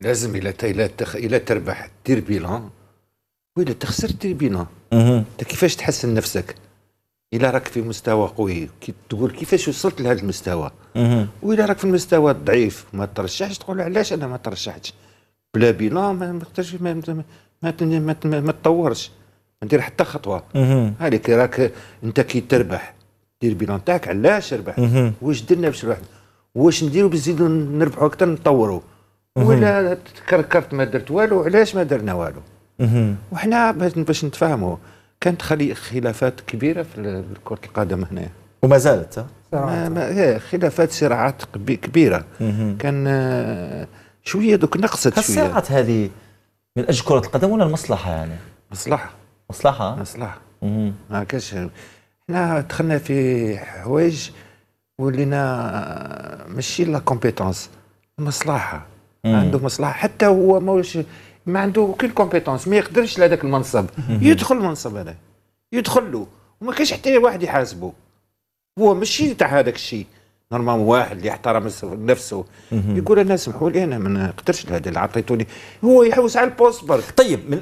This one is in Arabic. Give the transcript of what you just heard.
لازم الى الى الى تربح دير بيلان والا تخسر دير بيلان انت كيفاش تحسن نفسك الى راك في مستوى قوي كي تقول كيفاش وصلت لهذا المستوى والا راك في المستوى الضعيف ما ترشحش تقول علاش انا ما ترشحتش بلا بيلان ما نقدرش ما ما ما, ما, ما, ما تطورش ما ندير حتى خطوه هذيك راك انت كي تربح دير بيلان تاعك علاش ربحت واش درنا باش ربحنا واش نديرو باش نزيدو نربحو اكثر نطورو ولا تكركرت ما درت والو علاش ما درنا والو وحنا باش نتفاهموا كانت خلي خلافات كبيره في كره القدم هنا وما زالت ما ما خلافات صراعات كبيره كان آه، شويه دوك نقصت شويه الصراعات هذه من اجل كره القدم ولا المصلحه يعني مصلحه مصلحه مصلحه ما كاش حنا دخلنا في حوايج ولينا ماشي لا كومبيتونس المصلحه عنده مصلحه حتى هو ماهوش ما عنده كل كومبيتونس ما يقدرش لهذاك المنصب يدخل المنصب هذا يدخل له وما كاش حتى واحد يحاسبه هو ماشي تاع هذاك الشيء نورمال واحد اللي يحترم نفسه يقول انا سمحوا لي انا ما نقدرش هذا اللي عطيتوني هو يحوس على البوست برك طيب من